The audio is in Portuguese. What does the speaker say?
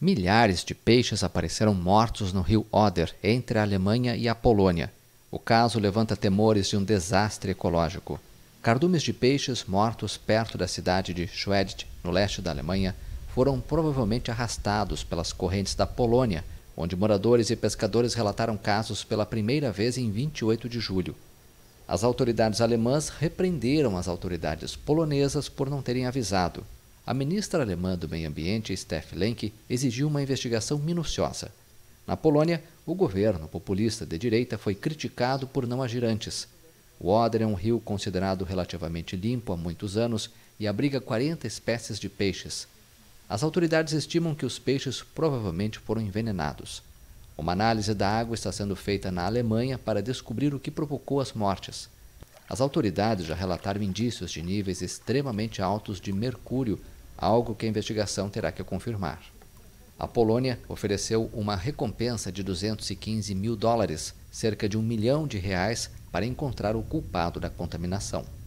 Milhares de peixes apareceram mortos no rio Oder, entre a Alemanha e a Polônia. O caso levanta temores de um desastre ecológico. Cardumes de peixes mortos perto da cidade de Schwedt, no leste da Alemanha, foram provavelmente arrastados pelas correntes da Polônia, onde moradores e pescadores relataram casos pela primeira vez em 28 de julho. As autoridades alemãs repreenderam as autoridades polonesas por não terem avisado. A ministra alemã do Meio Ambiente, Steph Lenk, exigiu uma investigação minuciosa. Na Polônia, o governo populista de direita foi criticado por não agir antes. O Oder é um rio considerado relativamente limpo há muitos anos e abriga 40 espécies de peixes. As autoridades estimam que os peixes provavelmente foram envenenados. Uma análise da água está sendo feita na Alemanha para descobrir o que provocou as mortes. As autoridades já relataram indícios de níveis extremamente altos de mercúrio algo que a investigação terá que confirmar. A Polônia ofereceu uma recompensa de 215 mil dólares, cerca de um milhão de reais, para encontrar o culpado da contaminação.